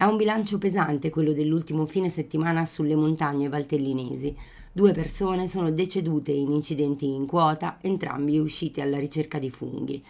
È un bilancio pesante quello dell'ultimo fine settimana sulle montagne valtellinesi. Due persone sono decedute in incidenti in quota, entrambi usciti alla ricerca di funghi.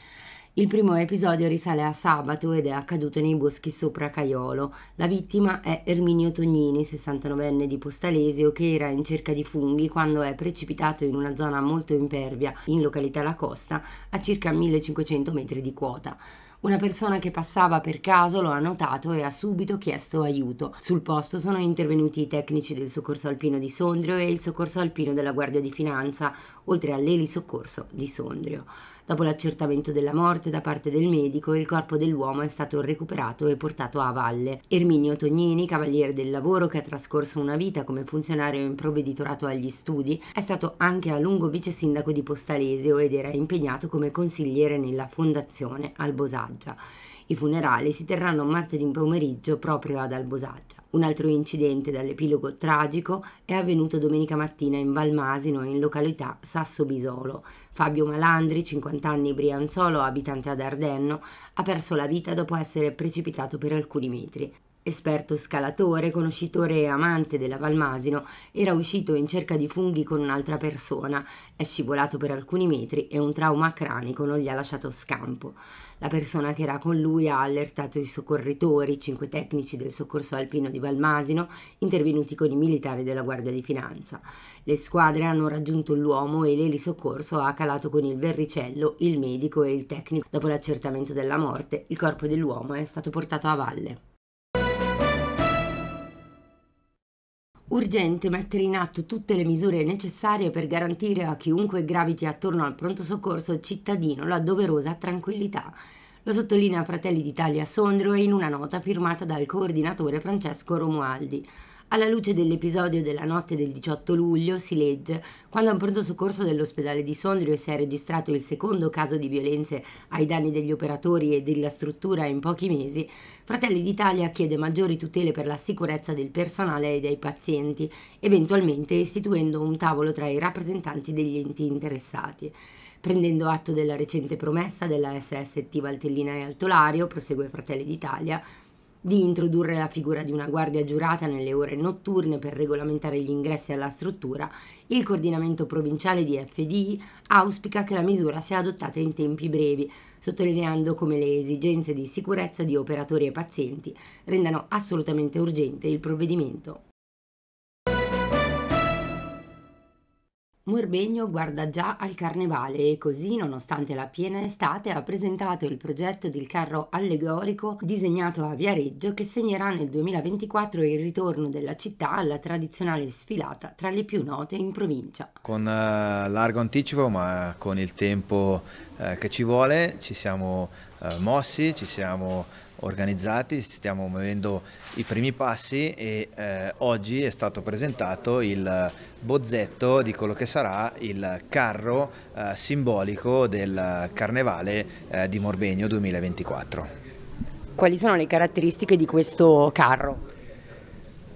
Il primo episodio risale a sabato ed è accaduto nei boschi sopra Caiolo. La vittima è Erminio Tognini, 69enne di Postalesio, che era in cerca di funghi quando è precipitato in una zona molto impervia, in località La Costa, a circa 1500 metri di quota. Una persona che passava per caso lo ha notato e ha subito chiesto aiuto. Sul posto sono intervenuti i tecnici del soccorso alpino di Sondrio e il soccorso alpino della Guardia di Finanza, oltre all'elisoccorso di Sondrio. Dopo l'accertamento della morte da parte del medico, il corpo dell'uomo è stato recuperato e portato a valle. Erminio Tognini, cavaliere del lavoro che ha trascorso una vita come funzionario in provveditorato agli studi, è stato anche a lungo vice sindaco di Postalesio ed era impegnato come consigliere nella fondazione Albosaggia. I funerali si terranno martedì pomeriggio proprio ad Albosaggia. Un altro incidente dall'epilogo tragico è avvenuto domenica mattina in Valmasino in località Sasso Bisolo. Fabio Malandri, 50 anni brianzolo, abitante ad Ardenno, ha perso la vita dopo essere precipitato per alcuni metri. Esperto scalatore, conoscitore e amante della Palmasino, era uscito in cerca di funghi con un'altra persona, è scivolato per alcuni metri e un trauma cranico non gli ha lasciato scampo. La persona che era con lui ha allertato i soccorritori, cinque tecnici del soccorso alpino di Palmasino, intervenuti con i militari della Guardia di Finanza. Le squadre hanno raggiunto l'uomo e l'elisoccorso ha calato con il verricello il medico e il tecnico. Dopo l'accertamento della morte, il corpo dell'uomo è stato portato a valle. Urgente mettere in atto tutte le misure necessarie per garantire a chiunque graviti attorno al pronto soccorso cittadino la doverosa tranquillità. Lo sottolinea Fratelli d'Italia Sondrio in una nota firmata dal coordinatore Francesco Romualdi. Alla luce dell'episodio della notte del 18 luglio si legge quando a un pronto soccorso dell'ospedale di Sondrio si è registrato il secondo caso di violenze ai danni degli operatori e della struttura in pochi mesi, Fratelli d'Italia chiede maggiori tutele per la sicurezza del personale e dei pazienti, eventualmente istituendo un tavolo tra i rappresentanti degli enti interessati. Prendendo atto della recente promessa della SST Valtellina e Altolario, prosegue Fratelli d'Italia, di introdurre la figura di una guardia giurata nelle ore notturne per regolamentare gli ingressi alla struttura, il coordinamento provinciale di FDI auspica che la misura sia adottata in tempi brevi, sottolineando come le esigenze di sicurezza di operatori e pazienti rendano assolutamente urgente il provvedimento. Morbegno guarda già al carnevale e così, nonostante la piena estate, ha presentato il progetto del carro allegorico disegnato a Viareggio che segnerà nel 2024 il ritorno della città alla tradizionale sfilata tra le più note in provincia. Con uh, largo anticipo ma con il tempo eh, che ci vuole, ci siamo eh, mossi, ci siamo organizzati, stiamo muovendo i primi passi e eh, oggi è stato presentato il bozzetto di quello che sarà il carro eh, simbolico del Carnevale eh, di Morbegno 2024. Quali sono le caratteristiche di questo carro?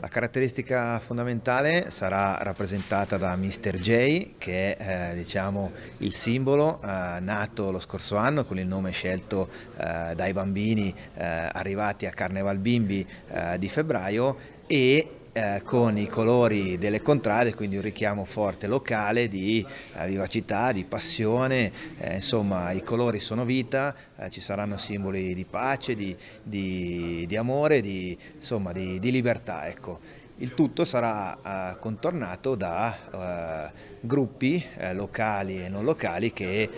La caratteristica fondamentale sarà rappresentata da Mr. J, che è eh, diciamo, il simbolo eh, nato lo scorso anno con il nome scelto eh, dai bambini eh, arrivati a Carneval Bimbi eh, di febbraio e eh, con i colori delle contrade, quindi un richiamo forte locale di eh, vivacità, di passione, eh, insomma i colori sono vita, eh, ci saranno simboli di pace, di, di, di amore, di, insomma, di, libertà. Ecco. Il tutto sarà eh, contornato da eh, gruppi locali e non locali che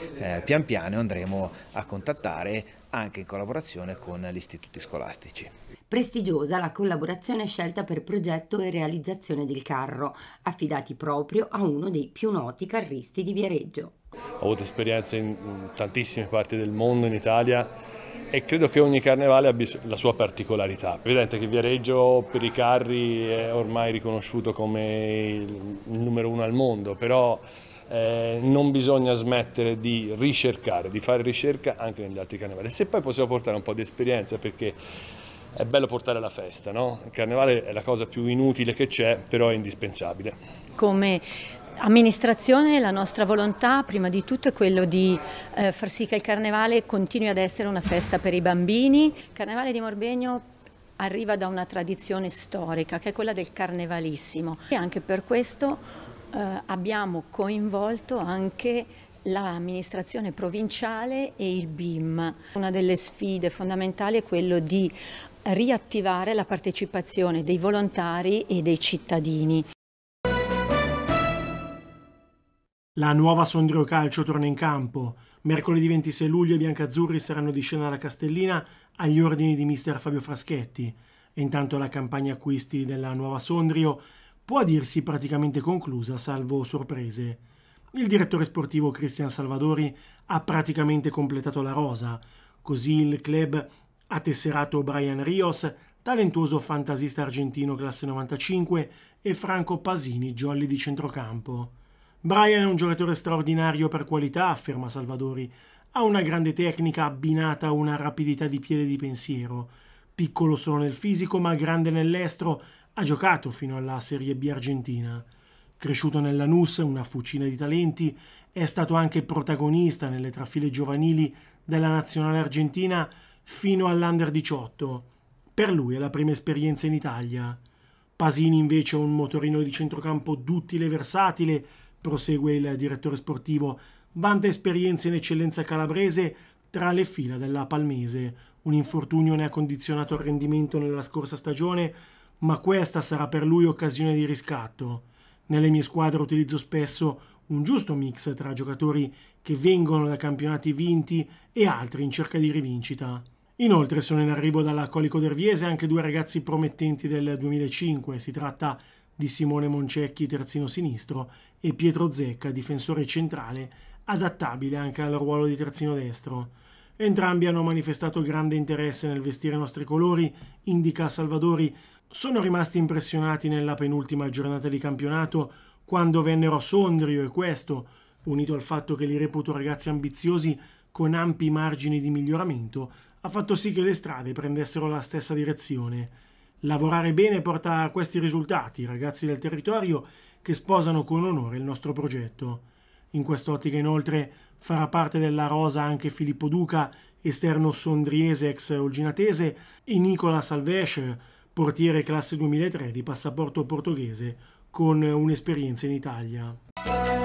pian piano andremo a contattare anche in collaborazione con gli istituti scolastici. Prestigiosa la collaborazione scelta per progetto e realizzazione del carro, affidati proprio a uno dei più noti carristi di Viareggio. Ho avuto esperienze in tantissime parti del mondo, in Italia, e credo che ogni carnevale abbia la sua particolarità. È evidente che Viareggio per i carri è ormai riconosciuto come il numero uno al mondo, però eh, non bisogna smettere di ricercare, di fare ricerca anche negli altri carnevali. Se poi possiamo portare un po' di esperienza perché è bello portare la festa, no? Il carnevale è la cosa più inutile che c'è, però è indispensabile. Come amministrazione la nostra volontà prima di tutto è quella di eh, far sì che il carnevale continui ad essere una festa per i bambini. Il carnevale di Morbegno arriva da una tradizione storica che è quella del carnevalissimo e anche per questo eh, abbiamo coinvolto anche l'amministrazione provinciale e il BIM. Una delle sfide fondamentali è quello di riattivare la partecipazione dei volontari e dei cittadini. La nuova Sondrio Calcio torna in campo. Mercoledì 26 luglio i biancazzurri saranno di scena alla Castellina agli ordini di mister Fabio Fraschetti. E intanto la campagna acquisti della nuova Sondrio può dirsi praticamente conclusa, salvo sorprese. Il direttore sportivo Cristian Salvadori ha praticamente completato la rosa, così il club ha tesserato Brian Rios, talentuoso fantasista argentino classe 95, e Franco Pasini, jolly di centrocampo. Brian è un giocatore straordinario per qualità, afferma Salvadori, ha una grande tecnica abbinata a una rapidità di piede di pensiero. Piccolo solo nel fisico, ma grande nell'estro, ha giocato fino alla Serie B argentina. Cresciuto nella Nus, una fucina di talenti, è stato anche protagonista nelle trafile giovanili della nazionale argentina fino all'Under 18. Per lui è la prima esperienza in Italia. Pasini invece è un motorino di centrocampo duttile e versatile, prosegue il direttore sportivo, vanta esperienze in eccellenza calabrese tra le fila della Palmese. Un infortunio ne ha condizionato il rendimento nella scorsa stagione, ma questa sarà per lui occasione di riscatto. Nelle mie squadre utilizzo spesso un giusto mix tra giocatori che vengono da campionati vinti e altri in cerca di rivincita. Inoltre sono in arrivo dalla Colico Derviese anche due ragazzi promettenti del 2005, si tratta di Simone Moncecchi, terzino sinistro, e Pietro Zecca, difensore centrale, adattabile anche al ruolo di terzino destro. Entrambi hanno manifestato grande interesse nel vestire i nostri colori, indica Salvadori. Sono rimasti impressionati nella penultima giornata di campionato quando vennero a Sondrio e questo, unito al fatto che li reputo ragazzi ambiziosi con ampi margini di miglioramento, ha fatto sì che le strade prendessero la stessa direzione. Lavorare bene porta a questi risultati, ragazzi del territorio che sposano con onore il nostro progetto. In quest'ottica inoltre farà parte della rosa anche Filippo Duca, esterno sondriese ex olginatese, e Nicola Salvesce, portiere classe 2003 di passaporto portoghese con un'esperienza in Italia.